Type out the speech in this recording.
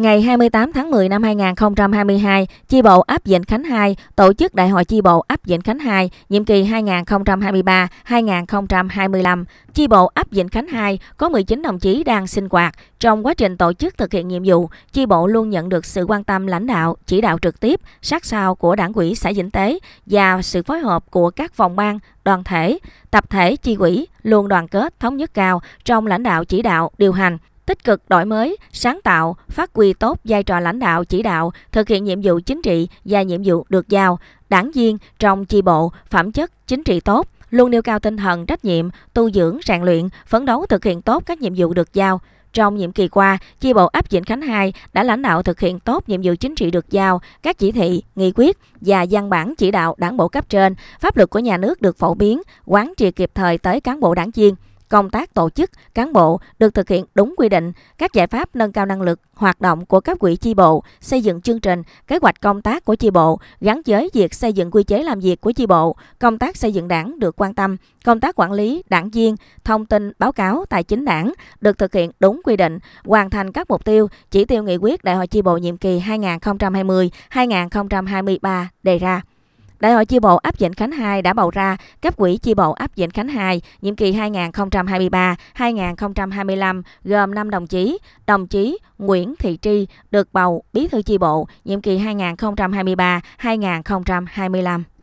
Ngày 28 tháng 10 năm 2022, chi bộ ấp Vĩnh Khánh 2 tổ chức Đại hội chi bộ ấp Vĩnh Khánh 2 nhiệm kỳ 2023-2025. Chi bộ ấp Vĩnh Khánh 2 có 19 đồng chí đang sinh hoạt. Trong quá trình tổ chức thực hiện nhiệm vụ, chi bộ luôn nhận được sự quan tâm lãnh đạo, chỉ đạo trực tiếp, sát sao của đảng quỹ xã Vĩnh Tế và sự phối hợp của các phòng ban, đoàn thể, tập thể chi quỹ luôn đoàn kết thống nhất cao trong lãnh đạo chỉ đạo điều hành tích cực đổi mới, sáng tạo, phát huy tốt vai trò lãnh đạo chỉ đạo, thực hiện nhiệm vụ chính trị và nhiệm vụ được giao, đảng viên trong chi bộ phẩm chất chính trị tốt, luôn nêu cao tinh thần trách nhiệm, tu dưỡng, rèn luyện, phấn đấu thực hiện tốt các nhiệm vụ được giao. Trong nhiệm kỳ qua, chi bộ ấp Vĩnh Khánh 2 đã lãnh đạo thực hiện tốt nhiệm vụ chính trị được giao, các chỉ thị, nghị quyết và văn bản chỉ đạo đảng bộ cấp trên, pháp luật của nhà nước được phổ biến, quán triệt kịp thời tới cán bộ đảng viên công tác tổ chức, cán bộ được thực hiện đúng quy định, các giải pháp nâng cao năng lực hoạt động của các quỹ chi bộ, xây dựng chương trình, kế hoạch công tác của chi bộ, gắn với việc xây dựng quy chế làm việc của chi bộ, công tác xây dựng đảng được quan tâm, công tác quản lý đảng viên, thông tin báo cáo tài chính đảng được thực hiện đúng quy định, hoàn thành các mục tiêu, chỉ tiêu nghị quyết Đại hội chi bộ nhiệm kỳ 2020-2023 đề ra. Đại hội chi bộ áp dụng Khánh 2 đã bầu ra cấp quỹ chi bộ áp dụng Khánh 2 nhiệm kỳ 2023-2025 gồm 5 đồng chí. Đồng chí Nguyễn Thị Tri được bầu bí thư chi bộ nhiệm kỳ 2023-2025.